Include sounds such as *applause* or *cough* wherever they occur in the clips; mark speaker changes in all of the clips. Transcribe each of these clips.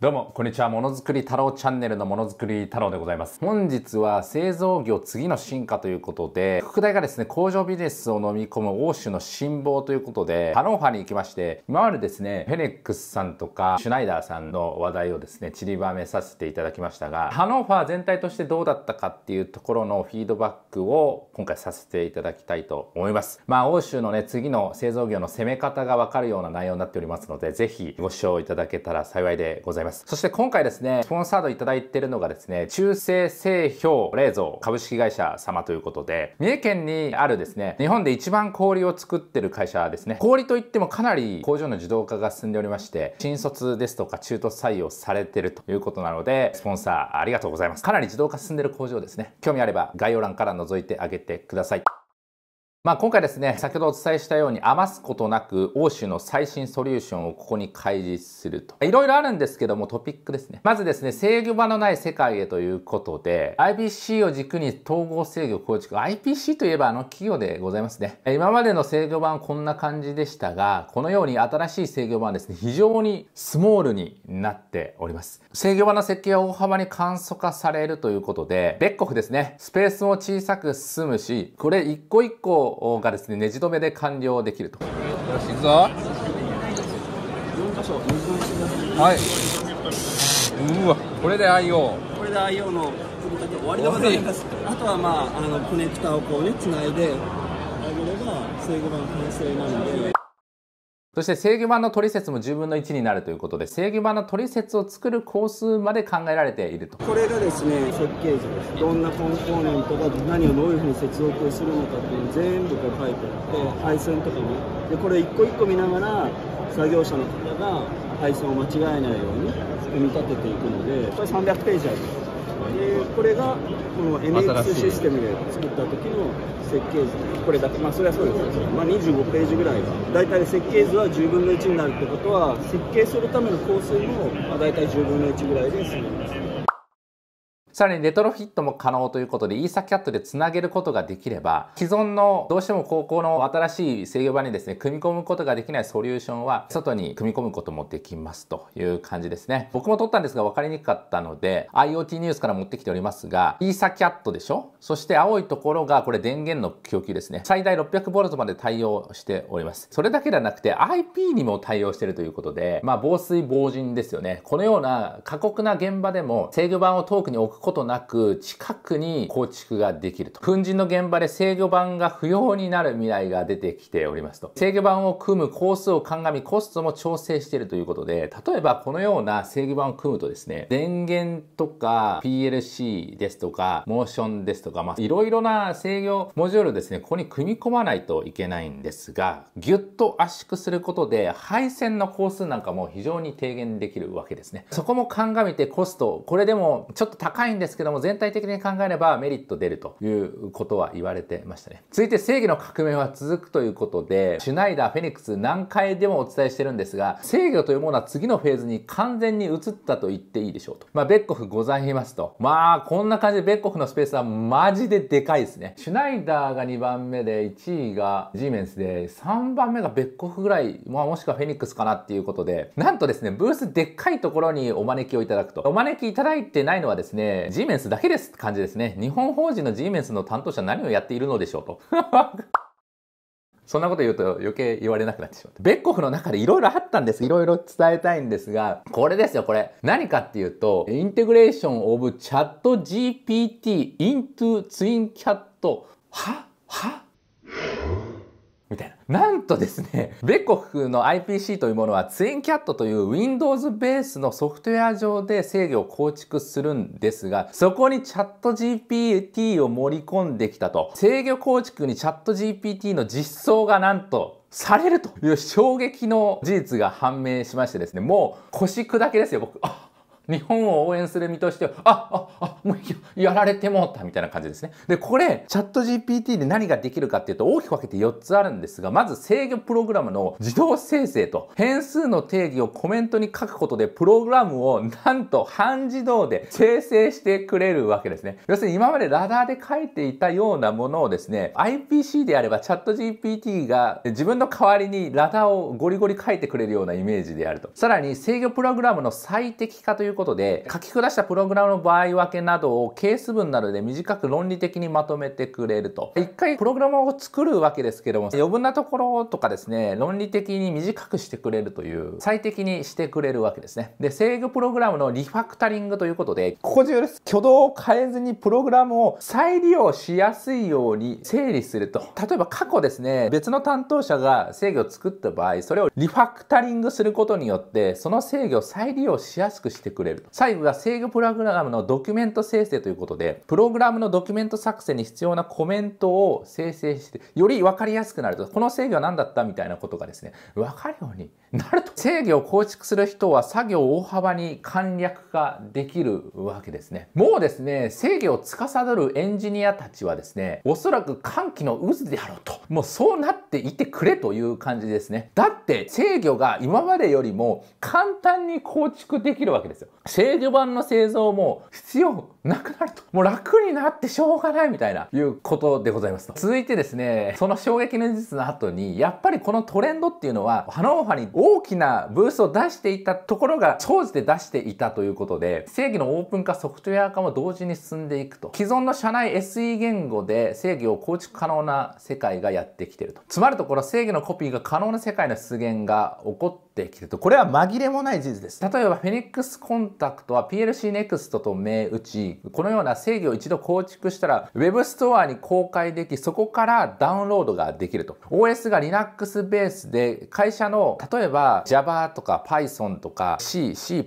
Speaker 1: どうも、こんにちは。ものづくり太郎チャンネルのものづくり太郎でございます。本日は製造業次の進化ということで、副題がですね、工場ビジネスを飲み込む欧州の辛抱ということで、ハローフーに行きまして、今までですね、フェネックスさんとか、シュナイダーさんの話題をですね、散りばめさせていただきましたが、ハノーファー全体としてどうだったかっていうところのフィードバックを今回させていただきたいと思います。まあ、欧州のね、次の製造業の攻め方がわかるような内容になっておりますので、ぜひご視聴いただけたら幸いでございます。ます。そして今回ですね、スポンサードいただいているのがですね、中世製氷冷蔵株式会社様ということで、三重県にあるですね、日本で一番氷を作ってる会社ですね。氷といってもかなり工場の自動化が進んでおりまして、新卒ですとか中途採用されてるということなので、スポンサーありがとうございます。かなり自動化進んでる工場ですね。興味あれば概要欄から覗いてあげてください。まあ、今回ですね、先ほどお伝えしたように余すことなく欧州の最新ソリューションをここに開示すると。いろいろあるんですけどもトピックですね。まずですね、制御場のない世界へということで、IPC を軸に統合制御構築。IPC といえばあの企業でございますね。今までの制御はこんな感じでしたが、このように新しい制御はですね、非常にスモールになっております。制御場の設計は大幅に簡素化されるということで、別国ですね、スペースも小さく進むし、これ一個一個ことがですねネジ止めで完了できるとよし行くぞはいうわこれで IO これで IO の組み立て終わりでございますあとはまああのコネクタをこうねつないであげれば制御盤完成なのでそして制御盤の取説も10分の1になるということで制御盤の取説を作る工数まで考えられているとこれがですね設計図ですどんなコンポーネントが何をどういうふうに接続するのかっていうのを全部こう書いてあって配線とかもでこれ一個一個見ながら作業者の方が配線を間違えないように組み立てていくのでこれ300ページありますでこれがこの NX システムで作った時の設計図これだけまあそれはそうですけど、まあ、25ページぐらいが大体設計図は10分の1になるってことは設計するための構成も大体10分の1ぐらいで済みますさらにレトロフィットも可能ということで、イーサキャットでつなげることができれば、既存のどうしても高校の新しい制御場にですね、組み込むことができないソリューションは、外に組み込むこともできますという感じですね。僕も撮ったんですが分かりにくかったので、IoT ニュースから持ってきておりますが、イーサキャットでしょそして青いところがこれ電源の供給ですね。最大 600V まで対応しております。それだけではなくて IP にも対応してるということで、まあ防水防塵ですよね。このような過酷な現場でも制御盤を遠くに置くことことなく近くに構築ができると。粉塵の現場で制御盤が不要になる未来が出てきておりますと。制御盤を組む工数を鑑みコストも調整しているということで、例えばこのような制御盤を組むとですね、電源とか PLC ですとか、モーションですとか、まあ、いろいろな制御モジュールですね、ここに組み込まないといけないんですが、ぎゅっと圧縮することで、配線の工数なんかも非常に低減できるわけですね。そこも鑑みてコスト、これでもちょっと高いんですけども、全体的に考えればメリット出るということは言われてましたね。続いて正義の革命は続くということで、シュナイダー、フェニックス何回でもお伝えしてるんですが、制御というものは次のフェーズに完全に移ったと言っていいでしょうと。まあ、ベッコフございますと。まあ、こんな感じでベッコフのスペースはマジででかいですね。シュナイダーが2番目で、1位がジーメンスで、3番目がベッコフぐらい、まあもしくはフェニックスかなっていうことで、なんとですね、ブースでっかいところにお招きをいただくと。お招きいただいてないのはですね、ね、G メンスだけですって感じですね。日本法人の G メンスの担当者何をやっているのでしょうと。*laughs* そんなこと言うと余計言われなくなってしまって。ベッコフの中で色々あったんです。色々伝えたいんですが、これですよ、これ。何かっていうと、インテグレーションオブチャット GPT into ツインキャット。ははみたいな。なんとですね、ベコフの IPC というものはツインキャットという Windows ベースのソフトウェア上で制御を構築するんですが、そこにチャット GPT を盛り込んできたと。制御構築にチャット GPT の実装がなんとされるという衝撃の事実が判明しましてですね、もう腰砕けですよ、僕。日本を応援する身としては、あ、あ、あ、もうやられてもったみたいな感じですね。で、これ、チャット GPT で何ができるかっていうと大きく分けて4つあるんですが、まず制御プログラムの自動生成と変数の定義をコメントに書くことでプログラムをなんと半自動で生成してくれるわけですね。要するに今までラダーで書いていたようなものをですね、IPC であればチャット GPT が自分の代わりにラダーをゴリゴリ書いてくれるようなイメージであると。さらに制御プログラムの最適化ということで書き下したプログラムの場合分けなどをケース文などで短く論理的にまとめてくれると一回プログラムを作るわけですけども余分なところとかですね論理的に短くしてくれるという最適にしてくれるわけですねで制御プログラムのリファクタリングということでここ重要です挙動を変えずにプログラムを再利用しやすいように整理すると例えば過去ですね別の担当者が制御を作った場合それをリファクタリングすることによってその制御を再利用しやすくしてくれるれる。最後が制御プログラムのドキュメント生成ということで、プログラムのドキュメント作成に必要なコメントを生成して、より分かりやすくなると、この制御は何だったみたいなことがですね、分かるようになると制御を構築する人は作業を大幅に簡略化できるわけですね。もうですね、制御を司るエンジニアたちはですね、おそらく歓喜の渦であろうと、もうそうなっていてくれという感じですね。だって制御が今までよりも簡単に構築できるわけですよ。制御版の製造も必要なくなると。もう楽になってしょうがないみたいな、いうことでございますと。続いてですね、その衝撃の事実の後に、やっぱりこのトレンドっていうのは、ハノーファに大きなブースを出していたところが、総じて出していたということで、正義のオープン化、ソフトウェア化も同時に進んでいくと。既存の社内 SE 言語で正義を構築可能な世界がやってきてると。つまるところ、正義のコピーが可能な世界の出現が起こってってきてると、これは紛れもない事実です。例えば、フェニックスコンタクトは PLC ネクストと銘打ち、このような制御を一度構築したら、Web ストアに公開でき、そこからダウンロードができると。OS が Linux ベースで、会社の、例えば Java とか Python とか C、C++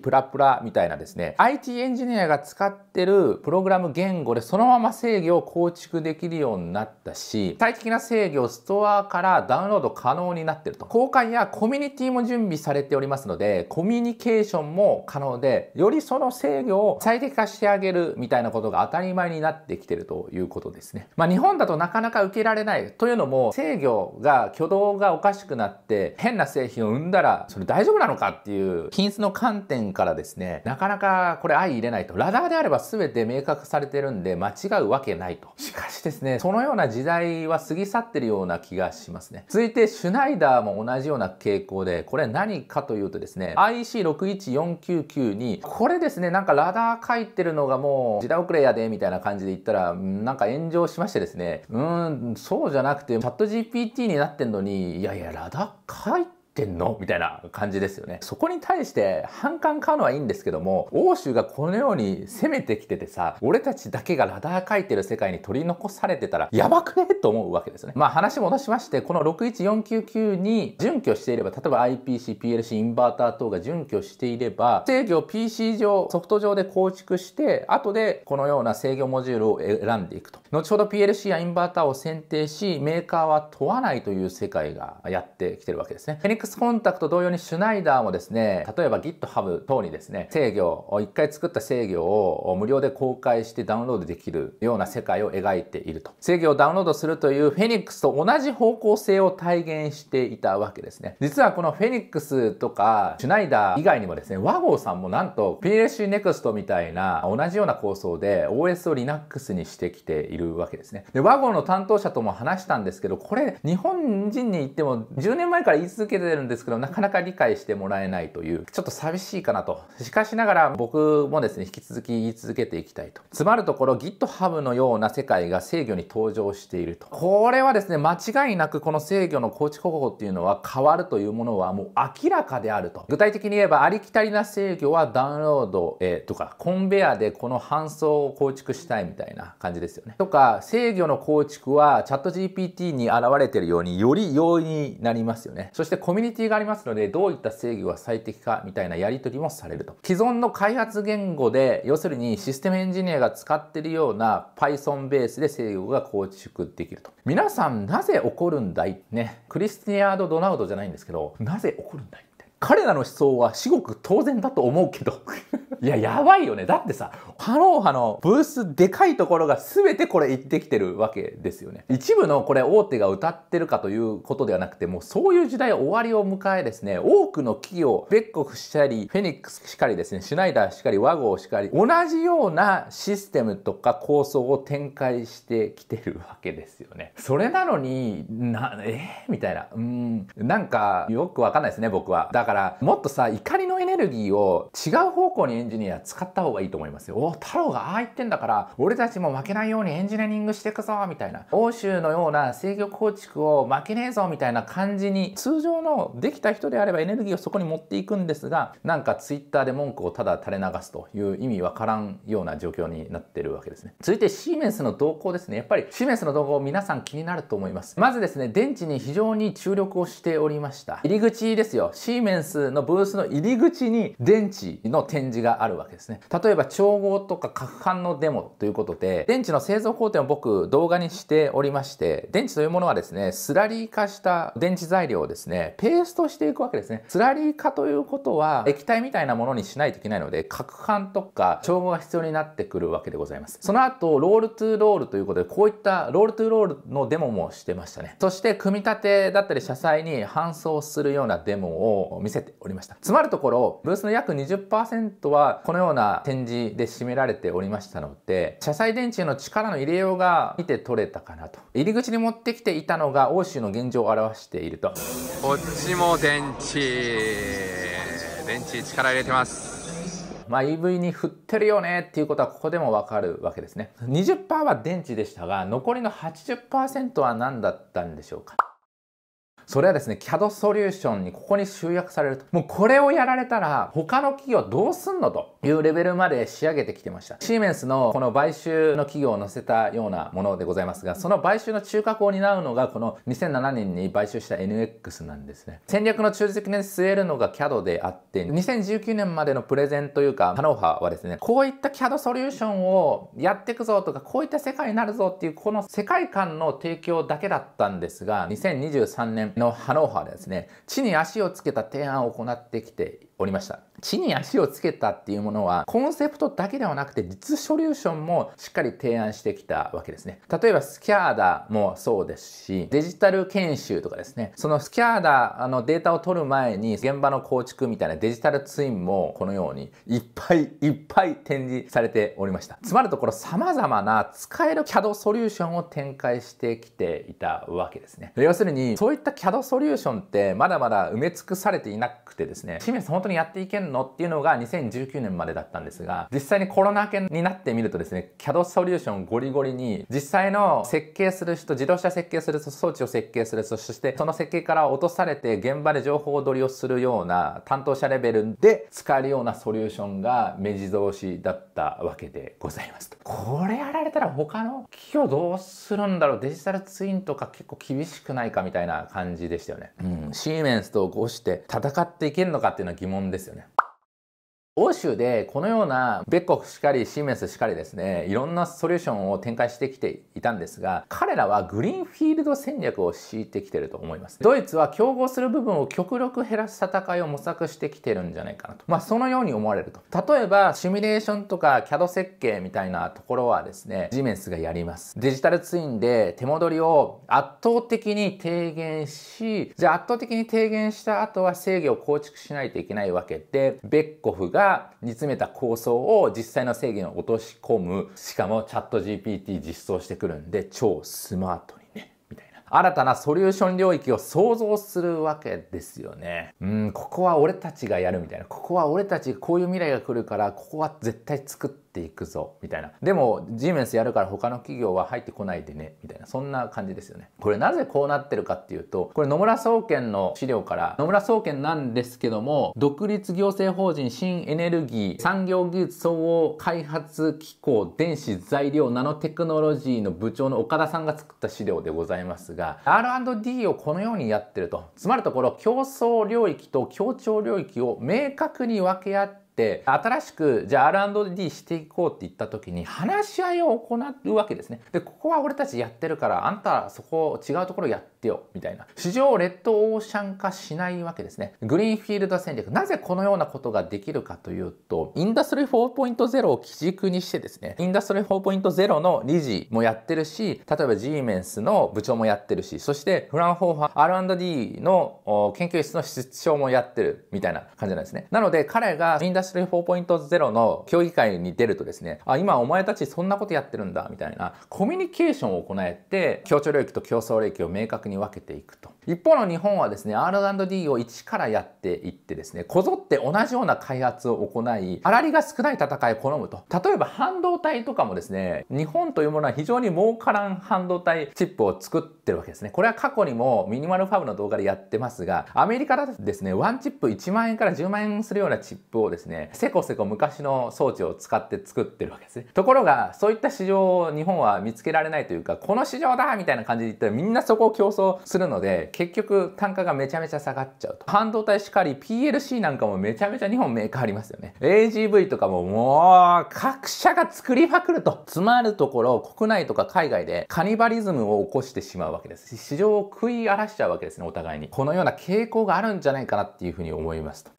Speaker 1: みたいなですね、IT エンジニアが使ってるプログラム言語でそのまま制御を構築できるようになったし、最適な制御をストアからダウンロード可能になっていると。公開やコミュニティも準備されておりますので、コミュニケーションも可能で、よりその制御を最適化してあげるみたいなことが当たり前になってきてるということですね。まあ、日本だとなかなか受けられないというのも、制御が挙動がおかしくなって変な製品を生んだら、それ大丈夫なのかっていう品質の観点からですね、なかなかこれ相入れないと。ラダーであれば全て明確されてるんで、間違うわけないと。しかしですね、そのような時代は過ぎ去ってるような気がしますね。続いて、シュナイダーも同じような傾向で、これ何何かというとですね、IC61499 に、これですね、なんかラダー書いてるのがもう時代遅れやで、みたいな感じで言ったら、なんか炎上しましてですね、うん、そうじゃなくて、チャット GPT になってんのに、いやいや、ラダー書いててんのみたいな感じですよね。そこに対して反感買うのはいいんですけども、欧州がこのように攻めてきててさ、俺たちだけがラダー書いてる世界に取り残されてたら、やばくねと思うわけですね。まあ話戻しまして、この61499に準拠していれば、例えば IPC、PLC、インバーター等が準拠していれば、制御を PC 上、ソフト上で構築して、後でこのような制御モジュールを選んでいくと。後ほど PLC やインバーターを選定し、メーカーは問わないという世界がやってきてるわけですね。X コンタクト同様にシュナイダーもですね、例えば GitHub 等にですね、制御、1回作った制御を無料で公開してダウンロードできるような世界を描いていると。制御をダウンロードするというフェニックスと同じ方向性を体現していたわけですね。実はこのフェニックスとかシュナイダー以外にもですね、ワゴーさんもなんと PLC Next みたいな同じような構想で OS を Linux にしてきているわけですね。で、ワゴーの担当者とも話したんですけど、これ日本人に言っても10年前から言い続けててるんですけど、なかなか理解してもらえないという、ちょっと寂しいかなと。しかしながら僕もですね、引き続き言い続けていきたいと。つまるところ GitHub のような世界が制御に登場していると。これはですね、間違いなくこの制御の構築方法っていうのは変わるというものはもう明らかであると。具体的に言えばありきたりな制御はダウンロード、えとか、コンベアでこの搬送を構築したいみたいな感じですよね。とか、制御の構築はチャット GPT に現れてるようにより容易になりますよね。そしてコミュニティがありますので、どういった制御が最適かみたいなやり取りもされると。既存の開発言語で、要するにシステムエンジニアが使ってるような Python ベースで制御が構築できると。皆さんなぜ起こるんだいね。クリスティアード・ドナウドじゃないんですけど、なぜ起こるんだい彼らの思想は至極当然だと思うけど *laughs* いや、やばいよね。だってさ、ハローハのブースでかいところが全てこれ行ってきてるわけですよね。一部のこれ大手が歌ってるかということではなくて、もうそういう時代終わりを迎えですね、多くの企業、ベッコフしかり、フェニックスしかりですね、シュナイダーしかり、ワゴーしかり、同じようなシステムとか構想を展開してきてるわけですよね。それなのに、な、えー、みたいな。うん、なんかよくわかんないですね、僕は。だからからもっとさ怒りのエネルギーを違う方向にエンジニア使った方がいいと思いますよ。お太郎がああ言ってんだから俺たちも負けないようにエンジニアリングしてくぞみたいな欧州のような制御構築を負けねえぞみたいな感じに通常のできた人であればエネルギーをそこに持っていくんですがなんか Twitter で文句をただ垂れ流すという意味わからんような状況になってるわけですね。続いてシーメンスの動向ですね。やっぱりシーメンスの動向皆さん気になると思います。まずですね電池に非常に注力をしておりました。入り口ですよ。シーメンスのブースの入り口に電池の展示があるわけですね。例えば調合とか核拌のデモということで、電池の製造工程を僕動画にしておりまして、電池というものはですね、スラリー化した電池材料をですね、ペーストしていくわけですね。スラリー化ということは液体みたいなものにしないといけないので、攪拌とか調合が必要になってくるわけでございます。その後、ロールトゥーロールということで、こういったロールトゥーロールのデモもしてましたね。そして、組み立てだったり、車載に搬送するようなデモを見せておりました。つまるところ、ブースの約20%はこのような展示で占められておりましたので、車載電池の力の入れようが見て取れたかなと。入り口に持ってきていたのが欧州の現状を表していると。こっちも電池。電池力入れてます。まあ、EV に振ってるよねっていうことはここでもわかるわけですね。20%は電池でしたが、残りの80%は何だったんでしょうかそれはですね、CAD ソリューションにここに集約されると。もうこれをやられたら、他の企業どうすんのというレベルまで仕上げてきてました。シーメンスのこの買収の企業を載せたようなものでございますが、その買収の中核を担うのが、この2007年に買収した NX なんですね。戦略の中軸に据えるのが CAD であって、2019年までのプレゼンというか、カノーハはですね、こういった CAD ソリューションをやっていくぞとか、こういった世界になるぞっていう、この世界観の提供だけだったんですが、2023年のハノーハーでですね地に足をつけた提案を行ってきておりました。地に足をつけたっていうものは、コンセプトだけではなくて、実ソリューションもしっかり提案してきたわけですね。例えば、スキャーダもそうですし、デジタル研修とかですね、そのスキャーダ、あの、データを取る前に、現場の構築みたいなデジタルツインも、このように、いっぱいいっぱい展示されておりました。つまるところ、様々な使える CAD ソリューションを展開してきていたわけですね。要するに、そういった CAD ソリューションって、まだまだ埋め尽くされていなくてですね、清水本当ににやっていけんのっていうのが2019年までだったんですが、実際にコロナ禍になってみるとですね、CAD ソリューションゴリゴリに、実際の設計する人、自動車設計する人、装置を設計する人、そしてその設計から落とされて現場で情報取りをするような担当者レベルで使えるようなソリューションが目地通しだったわけでございますと。これやられたら他の企業どうするんだろうデジタルツインとか結構厳しくないかみたいな感じでしたよね。うん。シーメンスとこうして戦っていけるのかっていうのは疑問問ですよね。欧州でこのようなコ国しかりシーメンスしかりですねいろんなソリューションを展開してきていたんですが彼らはグリーンフィールド戦略を敷いてきてると思いますドイツは競合する部分を極力減らす戦いを模索してきてるんじゃないかなとまあそのように思われると例えばシミュレーションとか CAD 設計みたいなところはですねジメンスがやりますデジタルツインで手戻りを圧倒的に低減しじゃあ圧倒的に低減した後は制御を構築しないといけないわけでベッコフがが煮詰めた構想を実際の制限を落とし込む。しかもチャット GPT 実装してくるんで超スマートにね、みたいな。新たなソリューション領域を創造するわけですよね。うん、ここは俺たちがやるみたいな。ここは俺たちこういう未来が来るから、ここは絶対作ってていくぞみたいなでもーメンスやるから他の企業は入ってこないでねみたいなそんな感じですよねこれなぜこうなってるかっていうとこれ野村総研の資料から野村総研なんですけども独立行政法人新エネルギー産業技術総合開発機構電子材料ナノテクノロジーの部長の岡田さんが作った資料でございますが R&D をこのようにやってるとつまるところ競争領域と協調領域を明確に分け合ってって新しくじゃあ R&D していこうって言った時に話し合いを行うわけですね。でここは俺たちやってるからあんたそこ違うところやってよみたいな市場をレッドオーシャン化しないわけですね。グリーンフィールド戦略なぜこのようなことができるかというとインダストリー4.0を基軸にしてですねインダストリー4.0の理事もやってるし例えば G メンスの部長もやってるしそしてフランホーファ R&D の研究室の室長もやってるみたいな感じなんですね。なので彼がインダダストリー4.0の協議会に出るとですね、あ、今お前たちそんなことやってるんだ、みたいな、コミュニケーションを行えて、協調領域と競争領域を明確に分けていくと。一方の日本はですね、R&D を一からやっていってですね、こぞって同じような開発を行い、粗利が少ない戦いを好むと。例えば半導体とかもですね、日本というものは非常に儲からん半導体チップを作ってるわけですね。これは過去にもミニマルファブの動画でやってますが、アメリカだとですね、1チップ1万円から10万円するようなチップをですね、ね、せこせこ昔の装置を使って作ってるわけですね。ところが、そういった市場を日本は見つけられないというか、この市場だみたいな感じで言ったらみんなそこを競争するので、結局単価がめちゃめちゃ下がっちゃうと。半導体しかり、PLC なんかもめちゃめちゃ日本メーカーありますよね。AGV とかももう、各社が作りまくると。つまるところ、国内とか海外でカニバリズムを起こしてしまうわけです。市場を食い荒らしちゃうわけですね、お互いに。このような傾向があるんじゃないかなっていうふうに思いますと。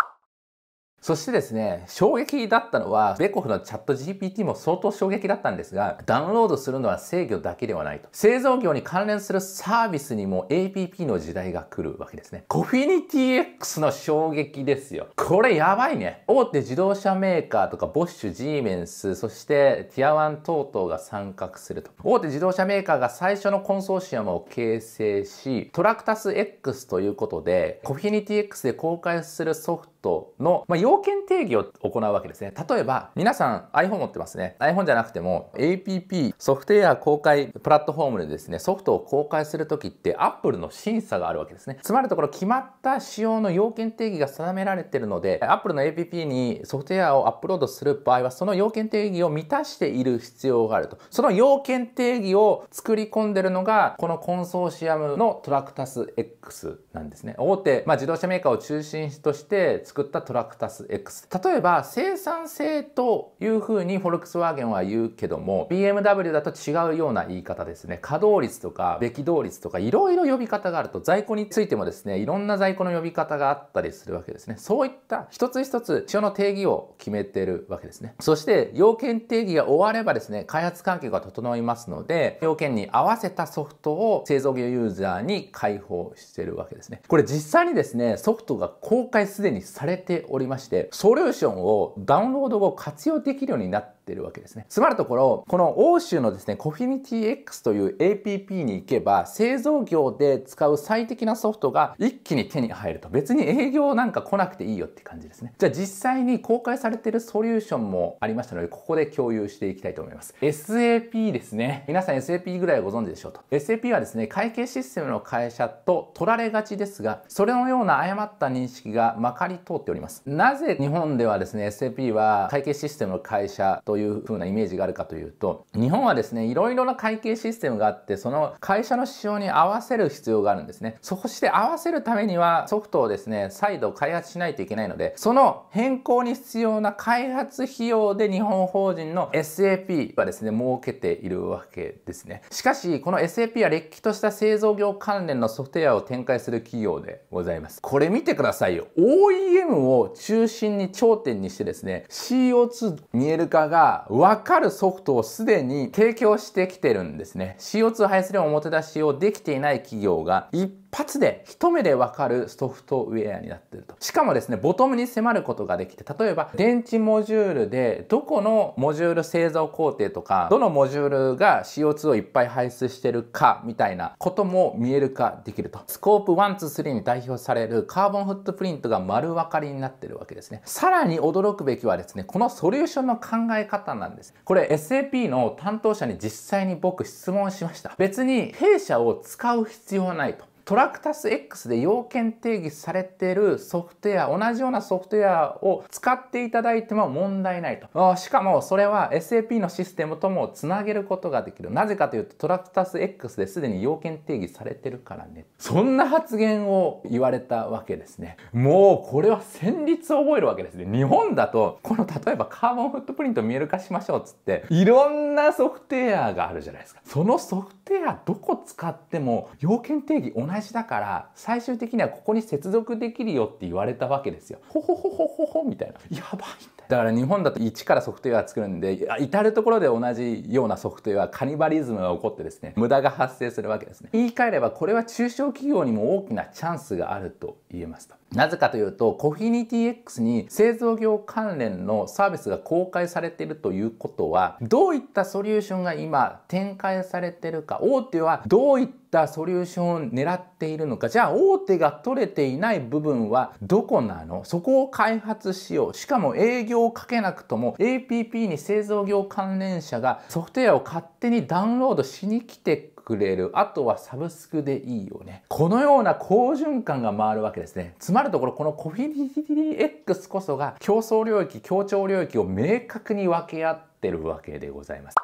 Speaker 1: そしてですね、衝撃だったのは、ベコフのチャット GPT も相当衝撃だったんですが、ダウンロードするのは制御だけではないと。製造業に関連するサービスにも APP の時代が来るわけですね。コフィニティ X の衝撃ですよ。これやばいね。大手自動車メーカーとかボッシュ、ジーメンス、そしてティアワン等々が参画すると。大手自動車メーカーが最初のコンソーシアムを形成し、トラクタス X ということで、コフィニティ X で公開するソフトトの、まあ、要件定義を行うわけですね。例えば、皆さん iPhone 持ってますね。iPhone じゃなくても APP、ソフトウェア公開プラットフォームでですね、ソフトを公開するときって Apple の審査があるわけですね。つまりところ、決まった仕様の要件定義が定められているので、Apple の APP にソフトウェアをアップロードする場合は、その要件定義を満たしている必要があると。その要件定義を作り込んでるのが、このコンソーシアムのトラクタス X なんですね。大手、まあ、自動車メーカーを中心として作ったトラクタス X。例えば生産性というふうにフォルクスワーゲンは言うけども BMW だと違うような言い方ですね。稼働率とかべき動率とかいろいろ呼び方があると在庫についてもですねいろんな在庫の呼び方があったりするわけですね。そういった一つ一つ書の定義を決めてるわけですね。そして要件定義が終わればですね開発環境が整いますので要件に合わせたソフトを製造業ユーザーに開放してるわけですね。これ実際にですねソフトが公開すでにさされておりまして、ソリューションをダウンロード後活用できるようになってってるわけですね。つまるところ、この欧州のですね、コフィニティ X という APP に行けば、製造業で使う最適なソフトが一気に手に入ると。別に営業なんか来なくていいよって感じですね。じゃあ実際に公開されてるソリューションもありましたので、ここで共有していきたいと思います。SAP ですね。皆さん SAP ぐらいはご存知でしょうと。SAP はですね、会計システムの会社と取られがちですが、それのような誤った認識がまかり通っております。なぜ日本ではですね、SAP は会計システムの会社とというふうなイメージがあるかというと日本はですねいろいろな会計システムがあってその会社の仕様に合わせる必要があるんですねそして合わせるためにはソフトをですね再度開発しないといけないのでその変更に必要な開発費用で日本法人の SAP はですね設けているわけですねしかしこの SAP はれっきとした製造業関連のソフトウェアを展開する企業でございますこれ見てくださいよ OEM を中心に頂点にしてですね CO2 見える化がわかるソフトをすでに提供してきてるんですね。CO2 排出量を表出しをできていない企業がいっ発で一目でわかるソフトウェアになっていると。しかもですね、ボトムに迫ることができて、例えば電池モジュールでどこのモジュール製造工程とか、どのモジュールが CO2 をいっぱい排出してるかみたいなことも見える化できると。スコープ1、2、3に代表されるカーボンフットプリントが丸分かりになっているわけですね。さらに驚くべきはですね、このソリューションの考え方なんです。これ SAP の担当者に実際に僕質問しました。別に弊社を使う必要はないと。トラクタス X で要件定義されてるソフトウェア、同じようなソフトウェアを使っていただいても問題ないと。しかもそれは SAP のシステムともつなげることができる。なぜかというとトラクタス X ですでに要件定義されてるからね。そんな発言を言われたわけですね。もうこれは戦律を覚えるわけですね。日本だと、この例えばカーボンフットプリント見える化しましょうっつって、いろんなソフトウェアがあるじゃないですか。そのソフトウェアどこ使っても要件定義同じ大だから最終的にはここに接続できるよって言われたわけですよ。ほほほほほほみたいな。やばいんだだから日本だと一からソフトウェア作るんで至る所で同じようなソフトウェアカニバリズムが起こってですね無駄が発生するわけですね言い換えればこれは中小企業にも大きなチャンスがあると言えますとなぜかというと、コフィニティ X に製造業関連のサービスが公開されているということは、どういったソリューションが今展開されてるか、大手はどういったソリューションを狙っているのか、じゃあ大手が取れていない部分はどこなのそこを開発しよう。しかも営業業をかけなくとも APP に製造業関連者がソフトウェアを勝手にダウンロードしに来てくれる。あとはサブスクでいいよね。このような好循環が回るわけですね。つまるところ、このコフィニティ X こそが競争領域、協調領域を明確に分け合ってるわけでございます。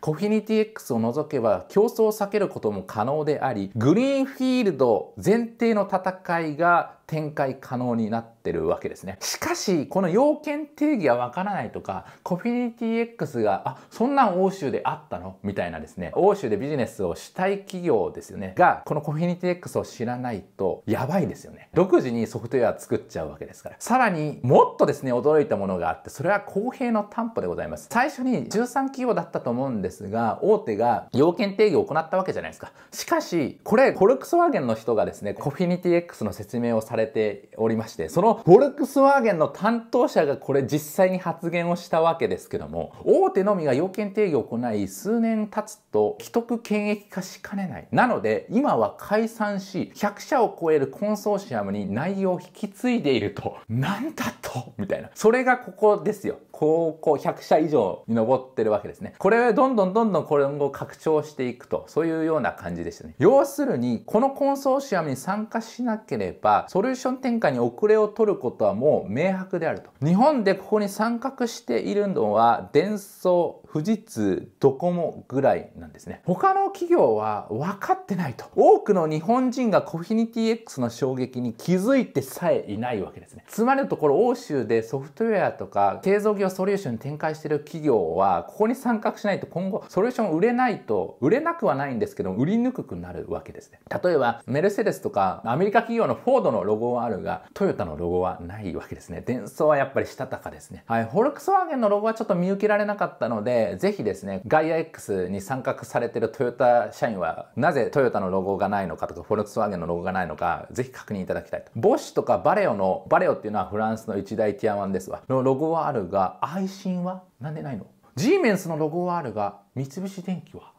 Speaker 1: コフィニティ X を除けば競争を避けることも可能であり、グリーンフィールド前提の戦いが展開可能になってるわけですね。しかし、この要件定義がわからないとか、コフィニティ X が、あ、そんなん欧州であったのみたいなですね、欧州でビジネスをしたい企業ですよね、が、このコミュニティ X を知らないと、やばいですよね。独自にソフトウェア作っちゃうわけですから。さらに、もっとですね、驚いたものがあって、それは公平の担保でございます。最初に13企業だったと思うんですが、大手が要件定義を行ったわけじゃないですか。しかし、これ、コルクスワーゲンの人がですね、コフィニティ X の説明をされれておりまして、そのフォルクスワーゲンの担当者がこれ実際に発言をしたわけですけども、大手のみが要件定義を行い、数年経つと既得権益化しかねない。なので、今は解散し、100社を超えるコンソーシアムに内容を引き継いでいると。なんだとみたいな。それがここですよ。高校100社以上に上ってるわけですね。これどんどんどんどん今後拡張していくと、そういうような感じでしたね。要するに、このコンソーシアムに参加しなければ、ソリューション転換に遅れを取ることはもう明白であると。日本でここに参画しているのは、電装、富士通、ドコモぐらいなんですね。他の企業は分かってないと。多くの日本人がコフィニティ X の衝撃に気づいてさえいないわけですね。つまりのところ、欧州でソフトウェアとか製造業ソリューション展開してる企業は、ここに参画しないと今後、ソリューション売れないと、売れなくはないんですけど、売りにくくなるわけですね。例えば、メルセデスとか、アメリカ企業のフォードのロゴはあるが、トヨタのロゴはないわけですね。伝送はやっぱりしたたかですね。はい、フォルクスワーゲンのロゴはちょっと見受けられなかったので、ぜひですね、ガイア X に参画されてるトヨタ社員は、なぜトヨタのロゴがないのかとか、フォルクスワーゲンのロゴがないのか、ぜひ確認いただきたいと。ボッシュとかバレオの、バレオっていうのはフランスの一大ティアワンですわ。のロゴはあるが、愛心はなんでないのジーメンスのロゴはあるが、三菱電機は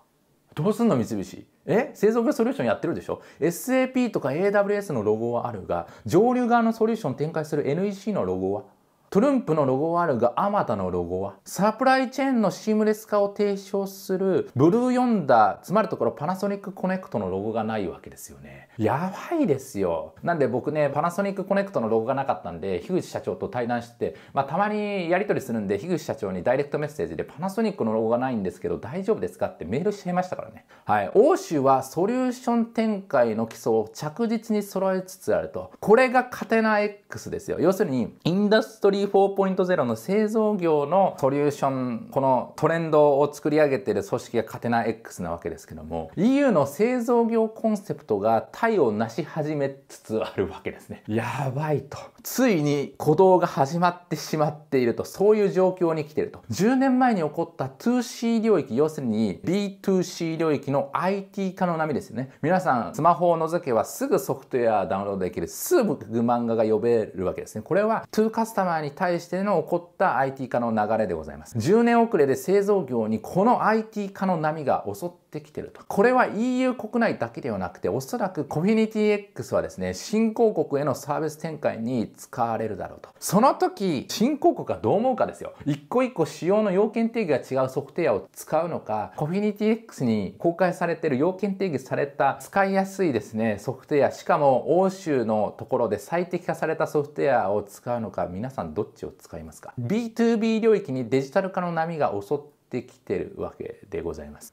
Speaker 1: どうすんの三菱え製造業ソリューションやってるでしょ ?SAP とか AWS のロゴはあるが、上流側のソリューション展開する NEC のロゴはトゥルンプのロゴはあるが、あまたのロゴは、サプライチェーンのシームレス化を提唱する、ブルーヨンダー、つまりところパナソニックコネクトのロゴがないわけですよね。やばいですよ。なんで僕ね、パナソニックコネクトのロゴがなかったんで、樋口社長と対談して、まあ、たまにやり取りするんで、樋口社長にダイレクトメッセージで、パナソニックのロゴがないんですけど、大丈夫ですかってメールしちゃいましたからね。はい。欧州はソリューション展開の基礎を着実に揃えつつあると。これがカテナ X ですよ。要するに、インダストリー4.0の製造業のソリューション、このトレンドを作り上げている組織がカテナ X なわけですけども、EU の製造業コンセプトが体を成し始めつつあるわけですね。やばいと。ついに鼓動が始まってしまっていると、そういう状況に来ていると。10年前に起こった 2C 領域、要するに B2C 領域の IT 化の波ですよね。皆さん、スマホを除けばすぐソフトウェアダウンロードできる、すぐ漫画が呼べるわけですね。これは2カスタマーに対しての起こった IT 化の流れでございます。10年遅れで製造業にこの IT 化の波が襲ってってきてると。これは EU 国内だけではなくて、おそらくコミュニティ X はですね、新興国へのサービス展開に使われるだろうと。その時、新興国がどう思うかですよ。一個一個使用の要件定義が違うソフトウェアを使うのか、コミュニティ X に公開されてる要件定義された使いやすいですね、ソフトウェア、しかも欧州のところで最適化されたソフトウェアを使うのか、皆さんどっちを使いますか ?B2B 領域にデジタル化の波が襲ってきてるわけでございます。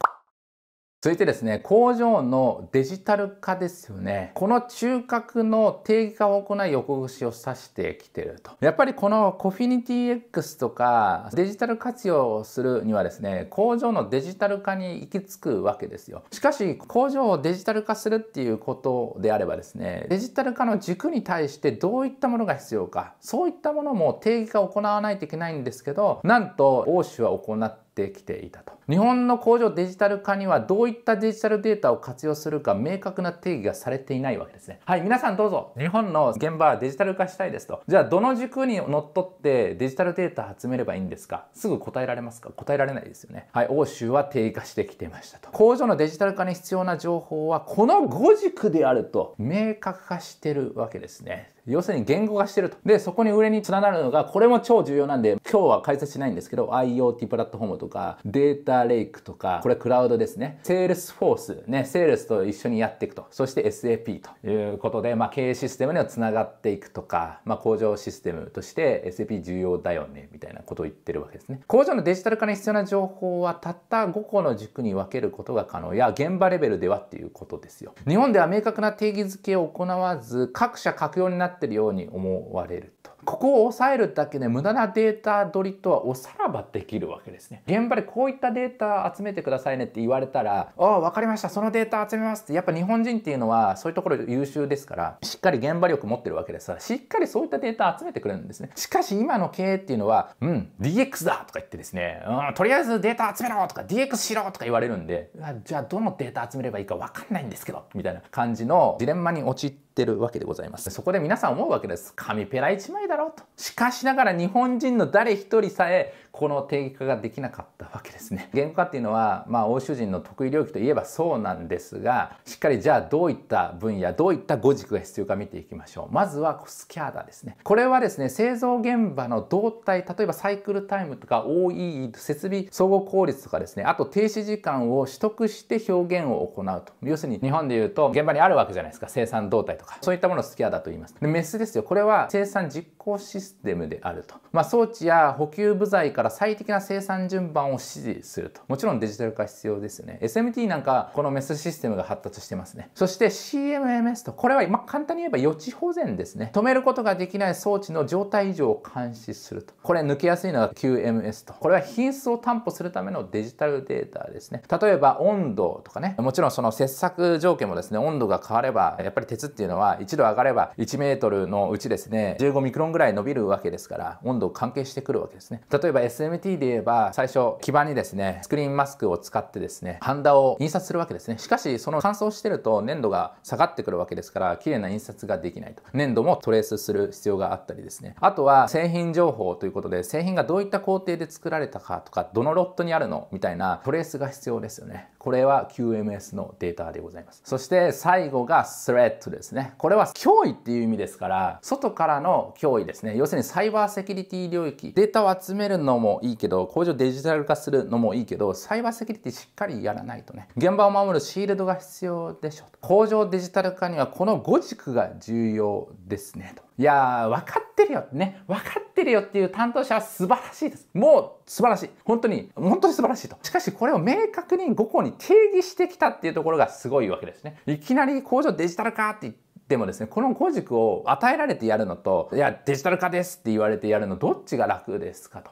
Speaker 1: 続いてですね、工場のデジタル化ですよね。この中核の定義化を行い横串を指してきてると。やっぱりこのコフィニティ X とかデジタル活用をするにはですね、工場のデジタル化に行き着くわけですよ。しかし、工場をデジタル化するっていうことであればですね、デジタル化の軸に対してどういったものが必要か、そういったものも定義化を行わないといけないんですけど、なんと欧州は行ってってきていたと日本の工場デジタル化にはどういったデジタルデータを活用するか明確な定義がされていないわけですねはい皆さんどうぞ日本の現場はデジタル化したいですとじゃあどの軸にのっとってデジタルデータ集めればいいんですかすぐ答えられますか答えられないですよねはい欧州は定義化してきてましたと工場のデジタル化に必要な情報はこの5軸であると明確化してるわけですね要するに言語化してると。で、そこに上に繋ながるのが、これも超重要なんで、今日は解説しないんですけど、IoT プラットフォームとか、データレイクとか、これクラウドですね。セールスフォース、ね、セールスと一緒にやっていくと。そして SAP ということで、まあ、経営システムには繋がっていくとか、まあ、工場システムとして SAP 重要だよね、みたいなことを言ってるわけですね。工場のデジタル化に必要な情報は、たった5個の軸に分けることが可能や、現場レベルではっていうことですよ。日本では明確な定義づけを行わず、各社各用になってってるように思われると。ここを抑えるだけで無駄なデータ取りとはおさらばできるわけですね。現場でこういったデータ集めてくださいねって言われたら、ああ、わかりました、そのデータ集めますって、やっぱ日本人っていうのはそういうところ優秀ですから、しっかり現場力持ってるわけですから、しっかりそういったデータ集めてくれるんですね。しかし今の経営っていうのは、うん、DX だとか言ってですね、うん、とりあえずデータ集めろとか DX しろとか言われるんで、じゃあどのデータ集めればいいかわかんないんですけど、みたいな感じのジレンマに陥ってってるわけでございますそこで皆さん思うわけです紙ペラ1枚だろうとしかしながら日本人の誰一人さえここの定義化ができなかったわけですね。*laughs* 言語化っていうのは、まあ、欧州人の得意領域といえばそうなんですがしっかりじゃあどういった分野どういった語軸が必要か見ていきましょう。まずはスキャダですね。これはですね製造現場の動態例えばサイクルタイムとか OEE 設備総合効率とかですねあと停止時間を取得して表現を行うと要するに日本でいうと現場にあるわけじゃないですか生産動態とかそういったものをスキャーダと言います。でメスですよこれは生産実行システムであると。まあ、装置や補給部材から最適な生産順番を指示すると。もちろんデジタル化必要ですよね。SMT なんかこのメスシステムが発達してますね。そして CMMS と、これはま、簡単に言えば予知保全ですね。止めることができない装置の状態異常を監視すると。これ抜けやすいのが QMS と。これは品質を担保するためのデジタルデータですね。例えば温度とかね。もちろんその切削条件もですね、温度が変われば、やっぱり鉄っていうのは1度上がれば1メートルのうちですね、15ミクロンぐらい伸びるわけですから、温度関係してくるわけですね。例えば SMT で言えば最初基板にですねスクリーンマスクを使ってですねハンダを印刷するわけですねしかしその乾燥してると粘土が下がってくるわけですから綺麗な印刷ができないと粘土もトレースする必要があったりですねあとは製品情報ということで製品がどういった工程で作られたかとかどのロットにあるのみたいなトレースが必要ですよねこれは QMS のデータでございます。そして最後が threat ですね。これは脅威っていう意味ですから、外からの脅威ですね。要するにサイバーセキュリティ領域、データを集めるのもいいけど、工場デジタル化するのもいいけど、サイバーセキュリティしっかりやらないとね。現場を守るシールドが必要でしょう。工場デジタル化にはこの5軸が重要ですねと。いやー、分かってるよってね、分かってるよっていう担当者は素晴らしいです。もう素晴らしい。本当に、本当に素晴らしいと。しかしこれを明確に5個に定義してきたっていうところがすごいわけですね。いきなり工場デジタル化って言って、でもですねこの5軸を与えられてやるのといやデジタル化ですって言われてやるのどっちが楽ですかと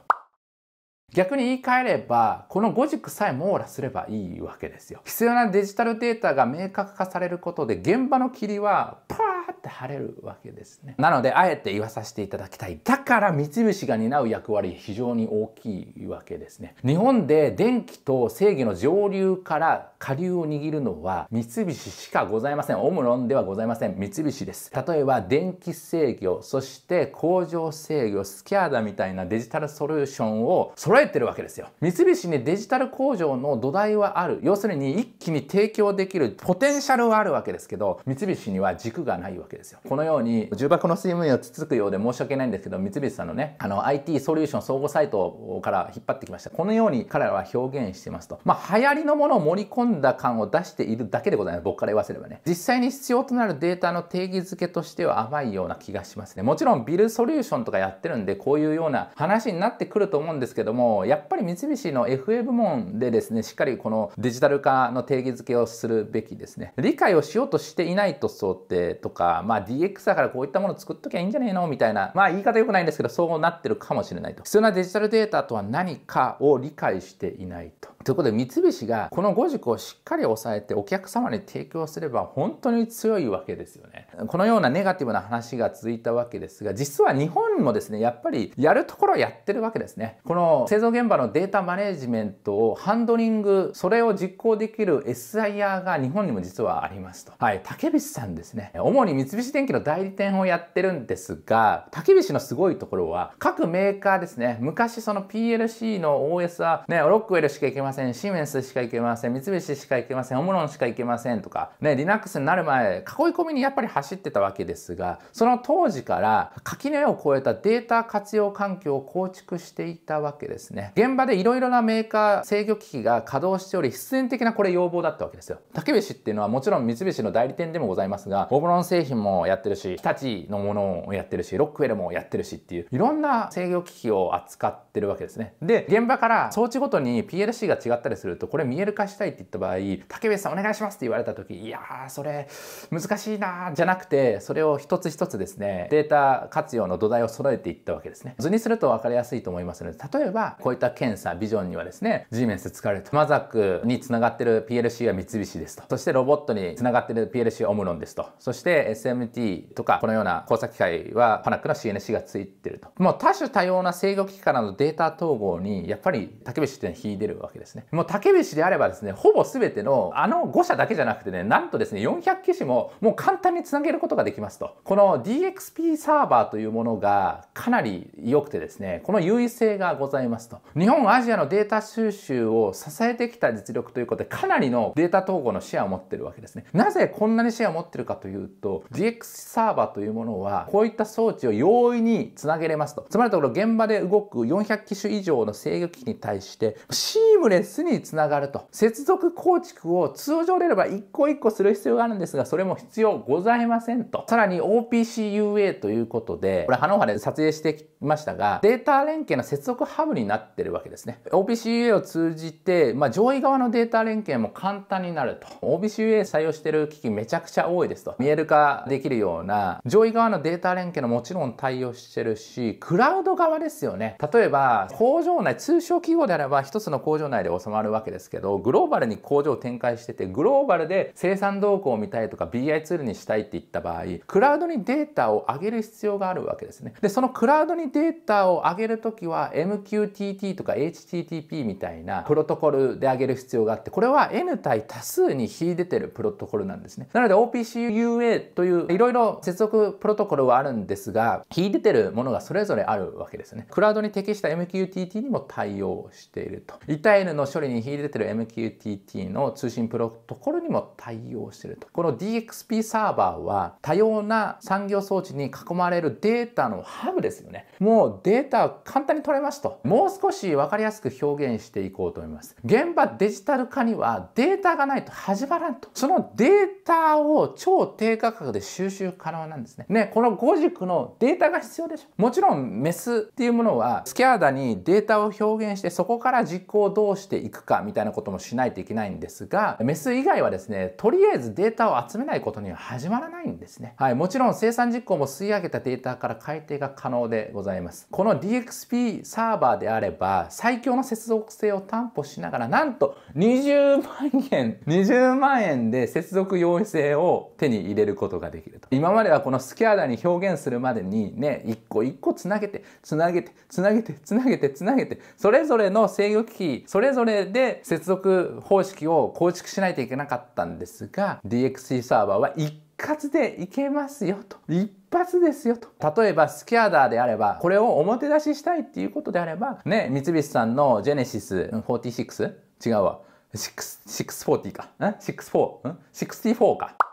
Speaker 1: 逆に言い換えれば、この語軸さえ網羅すればいいわけですよ。必要なデジタルデータが明確化されることで、現場の霧はパーって晴れるわけですね。なので、あえて言わさせていただきたい。だから、三菱が担う役割、非常に大きいわけですね。日本で電気と正義の上流から下流を握るのは、三菱しかございません。オムロンではございません。三菱です。例えば、電気制御、そして工場制御、スキャーダみたいなデジタルソリューションをえてるわけですよ。三菱にデジタル工場の土台はある。要するに一気に提供できるポテンシャルはあるわけですけど、三菱には軸がないわけですよ。このように重箱の水面をつつくようで申し訳ないんですけど、三菱さんのね、あの IT ソリューション総合サイトから引っ張ってきました。このように彼らは表現してますと。まあ、流行りのものを盛り込んだ感を出しているだけでございます。僕から言わせればね。実際に必要となるデータの定義づけとしては甘いような気がしますね。もちろんビルソリューションとかやってるんで、こういうような話になってくると思うんですけども、もやっぱり三菱の FA 部門でですねしっかりこのデジタル化の定義づけをするべきですね理解をしようとしていないと想定とかまあ DX だからこういったものを作っときゃいいんじゃねえのみたいなまあ言い方良くないんですけどそうなってるかもしれないと必要なデジタルデータとは何かを理解していないとということで三菱がこの5軸をしっかり押さえてお客様に提供すれば本当に強いわけですよね。このようなネガティブな話が続いたわけですが実は日本もですねやっぱりやるところやってるわけですね。この製造現場のデータマネジメントをハンドリングそれを実行できる SIR が日本にも実はありますと。はい竹菱さんですね主に三菱電機の代理店をやってるんですが竹菱のすごいところは各メーカーですね昔その PLC の OS はねロックウェルしかいけませんません、シーメンスしか行けません、三菱しか行けません、オムロンしか行けませんとか、ね、Linux になる前、囲い込みにやっぱり走ってたわけですが、その当時から垣根を超えたデータ活用環境を構築していたわけですね。現場でいろいろなメーカー、制御機器が稼働しており、必然的なこれ要望だったわけですよ。竹菱っていうのはもちろん三菱の代理店でもございますが、オムロン製品もやってるし、日立のものをやってるし、ロックウェルもやってるしっていう、いろんな制御機器を扱ってるわけですね。で、現場から装置ごとに PLC が違ったりするとこれ見える化したいって言った場合竹部さんお願いしますって言われた時いやーそれ難しいなじゃなくてそれを一つ一つですねデータ活用の土台を揃えていったわけですね図にすると分かりやすいと思いますので例えばこういった検査ビジョンにはですね G メンス使われるトマザックにつながってる PLC は三菱ですとそしてロボットにつながってる PLC はオムロンですとそして SMT とかこのような工作機械はパナックの CNC がついてるともう多種多様な制御機器からのデータ統合にやっぱり竹部氏っていうのは秀でるわけですですね。もう竹菱であればですね、ほぼ全てのあの5社だけじゃなくてね、なんとですね、400機種ももう簡単につなげることができますと。この DXP サーバーというものがかなり良くてですね、この優位性がございますと。日本、アジアのデータ収集を支えてきた実力ということで、かなりのデータ統合のシェアを持ってるわけですね。なぜこんなにシェアを持ってるかというと、DX サーバーというものは、こういった装置を容易につなげれますと。つまりところ、現場で動く400機種以上の制御機に対して、シームレースにつながると。接続構築を通常であれば一個一個する必要があるんですが、それも必要ございませんと。さらに OPCUA ということで、これハノーハで撮影してきましたが、データ連携の接続ハブになってるわけですね。OPCUA を通じて、まあ、上位側のデータ連携も簡単になると。OPCUA 採用してる機器めちゃくちゃ多いですと。見える化できるような、上位側のデータ連携のもちろん対応してるし、クラウド側ですよね。例えば、工場内、通商企業であれば、一つの工場内でで収まるわけですけど、グローバルに工場を展開してて、グローバルで生産動向を見たいとか BI ツールにしたいって言った場合、クラウドにデータを上げる必要があるわけですね。で、そのクラウドにデータを上げるときは MQTT とか HTTP みたいなプロトコルで上げる必要があって、これは N 対多数に秀でてるプロトコルなんですね。なので OPCUA といういろいろ接続プロトコルはあるんですが、秀でてるものがそれぞれあるわけですね。クラウドに適した MQTT にも対応していると。1対 N の処理に秀でてる MQTT の通信プロトコルにも対応してると。この DXP サーバーは多様な産業装置に囲まれるデータのハブですよね。もうデータ簡単に取れますと。もう少し分かりやすく表現していこうと思います。現場デジタル化にはデータがないと始まらんと。そのデータを超低価格で収集可能なんですね。ね、この5軸のデータが必要でしょ。もちろんメスっていうものはスキャーダにデータを表現してそこから実行同士していくかみたいなこともしないといけないんですが、メス以外はですね、とりあえずデータを集めないことには始まらないんですね。はい、もちろん生産実行も吸い上げたデータから改定が可能でございます。この DXP サーバーであれば、最強の接続性を担保しながら、なんと20万円、20万円で接続要因性を手に入れることができると。今まではこのスキャダに表現するまでにね、一個一個つなげて、つなげて、つなげて、つなげて、つなげて、それぞれの制御機器、それぞれぞれで接続方式を構築しないといけなかったんですが DXC サーバーは一括でいけますよと一発ですよと。例えばスキャダーであれば、これを表出ししたいっていうことであれば、ね、三菱さんのジェネシス46違うわ。6、640か。ん ?64? ん ?64 か。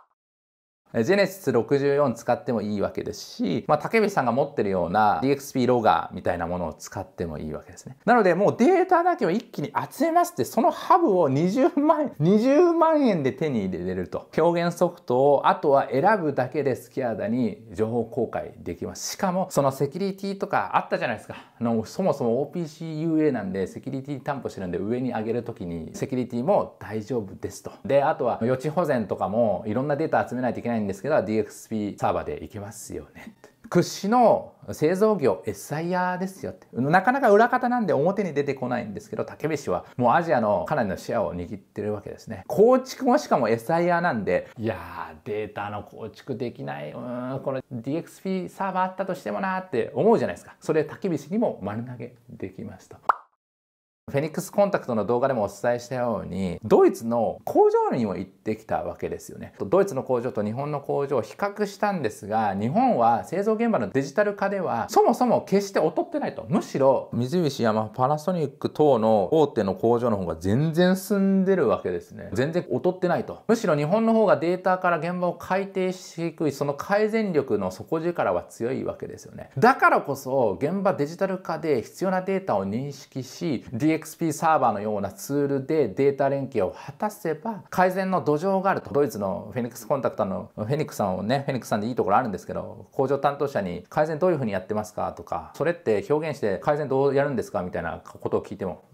Speaker 1: ジェネシス64使ってもいいわけですし、まあ、竹部さんが持ってるような DXP ロガーみたいなものを使ってもいいわけですね。なので、もうデータだけを一気に集めますって、そのハブを20万円、20 *laughs* 万円で手に入れれると。表現ソフトを、あとは選ぶだけでスキャーダに情報公開できます。しかも、そのセキュリティとかあったじゃないですか。あの、そもそも OPCUA なんで、セキュリティ担保してるんで、上に上げるときに、セキュリティも大丈夫ですと。で、あとは予知保全とかも、いろんなデータ集めないといけないないんですけど DXP サーバーでいけますよね屈指の製造業 SIR ですよってなかなか裏方なんで表に出てこないんですけど竹部氏はもうアジアのかなりのシェアを握ってるわけですね構築もしかも SIR なんでいやーデータの構築できないうんこの DXP サーバーあったとしてもなーって思うじゃないですかそれ竹部氏にも丸投げできますと。フェニックスコンタクトの動画でもお伝えしたようにドイツの工場にも行ってきたわけですよねドイツの工場と日本の工場を比較したんですが日本は製造現場のデジタル化ではそもそも決して劣ってないとむしろ三菱やパナソニック等の大手の工場の方が全然進んでるわけですね全然劣ってないとむしろ日本の方がデータから現場を改定しにくいその改善力の底力は強いわけですよねだからこそ現場デジタル化で必要なデータを認識し DX x p サーバーのようなツールでデータ連携を果たせば改善の土壌があるとドイツのフェニックスコンタクトのフェニックスさんをねフェニックスさんでいいところあるんですけど工場担当者に改善どういうふうにやってますかとかそれって表現して改善どうやるんですかみたいなことを聞いても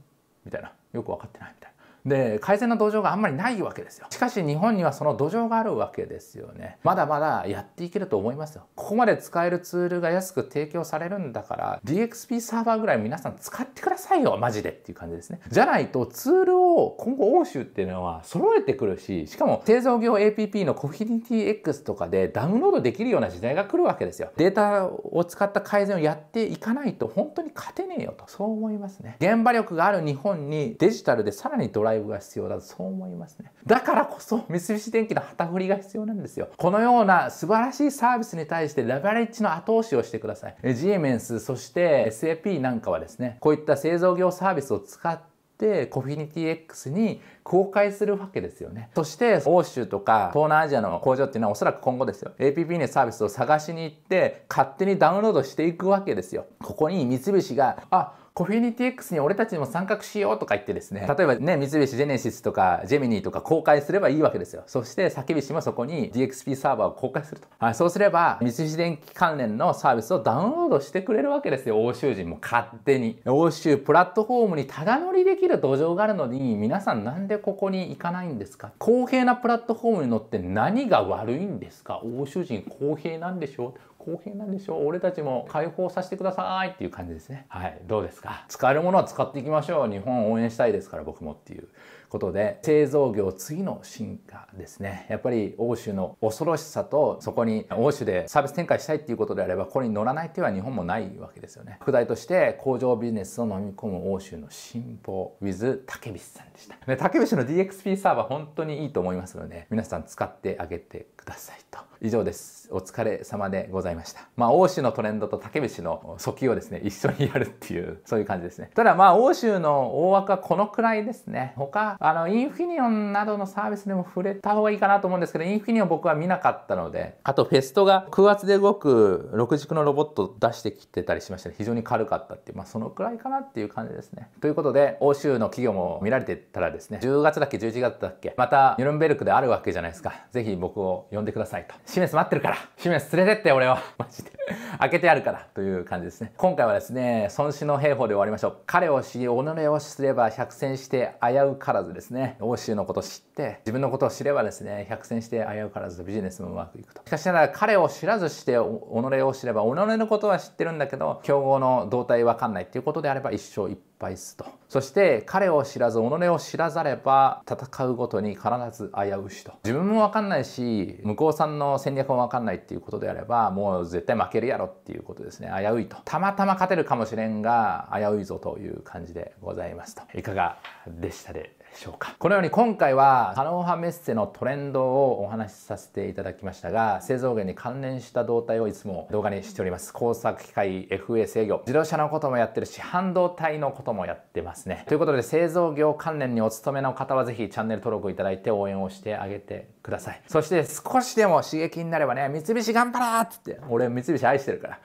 Speaker 1: みたいなよく分かってないみたいな。で改善の土壌があんまりないわけですよしかし日本にはその土壌があるわけですよねまだまだやっていけると思いますよここまで使えるツールが安く提供されるんだから DXP サーバーぐらい皆さん使ってくださいよマジでっていう感じですねじゃないとツールを今後欧州っていうのは揃えてくるししかも製造業 APP のコフィニティ X とかでダウンロードできるような時代が来るわけですよデータを使った改善をやっていかないと本当に勝てねえよとそう思いますね現場力がある日本にデジタルでさらにドライライブが必要だとそう思いますね。だからこそ三菱電機の旗振りが必要なんですよ。このような素晴らしいサービスに対してラバレッジの後押しをしてください。ジーメンス、そして SAP なんかはですね、こういった製造業サービスを使ってコミュニティ X に公開するわけですよね。そして欧州とか東南アジアの工場っていうのはおそらく今後ですよ。APP のサービスを探しに行って勝手にダウンロードしていくわけですよ。ここに三菱が、あ、コフィニティ X に俺たちにも参画しようとか言ってですね、例えばね、三菱ジェネシスとかジェミニーとか公開すればいいわけですよ。そして、叫びしもそこに DXP サーバーを公開すると。はい、そうすれば、三菱電機関連のサービスをダウンロードしてくれるわけですよ。欧州人も勝手に。欧州プラットフォームにただ乗りできる土壌があるのに、皆さんなんでここに行かないんですか公平なプラットフォームに乗って何が悪いんですか欧州人公平なんでしょう公平なんでしょう俺たちも解放させてくださいっていう感じですねはいどうですか使えるものは使っていきましょう日本を応援したいですから僕もっていうことで製造業次の進化ですねやっぱり欧州の恐ろしさとそこに欧州でサービス展開したいっていうことであればこれに乗らない手は日本もないわけですよね副題として工場ビジネスを飲み込む欧州の進歩 with 竹菱さんでした竹菱の DXP サーバー本当にいいと思いますので皆さん使ってあげてくださいと以上ですお疲れ様でございましたまあ欧州のトレンドと竹菱の訴求をですね一緒にやるっていうそういう感じですねただまあ欧州の大枠はこのくらいですね他あの、インフィニオンなどのサービスでも触れた方がいいかなと思うんですけど、インフィニオン僕は見なかったので、あとフェストが空圧で動く6軸のロボット出してきてたりしましたね。非常に軽かったっていう、まあそのくらいかなっていう感じですね。ということで、欧州の企業も見られてたらですね、10月だっけ、11月だっけ、またニュルンベルクであるわけじゃないですか。ぜひ僕を呼んでくださいと。シメス待ってるから、シメス連れてって俺は、マジで。開けてやるからという感じですね。今回はですね、孫子の兵法で終わりましょう。彼を知り、己をすれば百戦して危うからずですね欧州のことを知って自分のことを知ればですね百戦して危うからずビジネスもうまくいくとしかしながら彼を知らずして己を知れば己のことは知ってるんだけど競合の動態わかんないっていうことであれば一生いっぱいすとそして彼を知らず己を知らざれば戦うごとに必ず危うしと自分も分かんないし向こうさんの戦略も分かんないっていうことであればもう絶対負けるやろっていうことですね危ういとたまたま勝てるかもしれんが危ういぞという感じでございますといかがでしたででしょうかこのように今回はカノンハメッセのトレンドをお話しさせていただきましたが製造業に関連した動態をいつも動画にしております工作機械 FA 制御自動車のこともやってるし半導体のこともやってますねということで製造業関連にお勤めの方は是非チャンネル登録いただいて応援をしてあげてくださいそして少しでも刺激になればね三菱頑張れっつって俺三菱愛してるか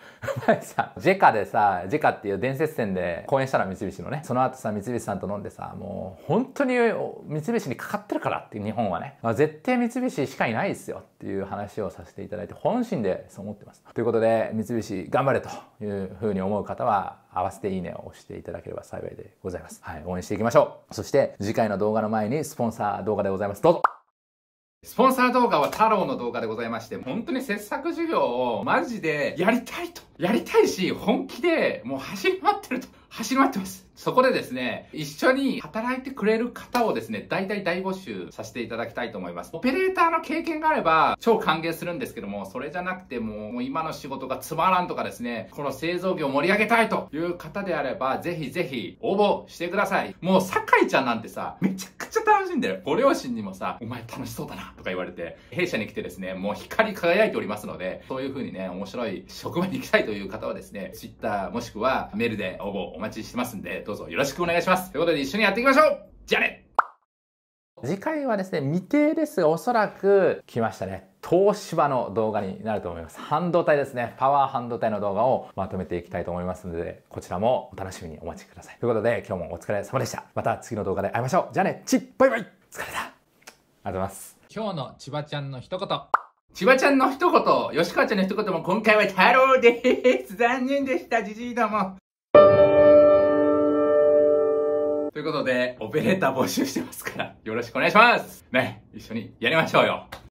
Speaker 1: ら *laughs* さジェカでさジェカっていう伝説店で講演したの三菱のねその後さ三菱さんと飲んでさもう本当に三菱にかかってるからって日本はね、まあ、絶対三菱しかいないですよっていう話をさせていただいて本心でそう思ってますということで三菱頑張れというふうに思う方は合わせていいねを押していただければ幸いでございます、はい、応援していきましょうそして次回の動画の前にスポンサー動画でございますどうぞスポンサー動画は太郎の動画でございまして、本当に切削授業をマジでやりたいと。やりたいし、本気でもう走り回ってると。走り回ってます。そこでですね、一緒に働いてくれる方をですね、大体大募集させていただきたいと思います。オペレーターの経験があれば超歓迎するんですけども、それじゃなくてもう今の仕事がつまらんとかですね、この製造業を盛り上げたいという方であれば、ぜひぜひ応募してください。もう酒井ちゃんなんてさ、めちゃくちゃ楽しんでる。ご両親にもさ、お前楽しそうだなとか言われて、弊社に来てですね、もう光り輝いておりますので、そういう風にね、面白い職場に行きたいという方はですね、Twitter もしくはメールで応募お待ちしてますんで、どうぞよろしくお願いします。ということで一緒にやっていきましょうじゃあね次回はですね、未定ですが、おそらく来ましたね。東芝の動画になると思います。半導体ですね。パワー半導体の動画をまとめていきたいと思いますので、こちらもお楽しみにお待ちください。ということで、今日もお疲れ様でした。また次の動画で会いましょう。じゃあね、ちっバイバイ疲れたありがとうございます。今日の千葉ちゃんの一言。千葉ちゃんの一言、吉川ちゃんの一言も今回は太郎です。残念でした、じじいども。ということで、オペレーター募集してますから、よろしくお願いしますね、一緒にやりましょうよ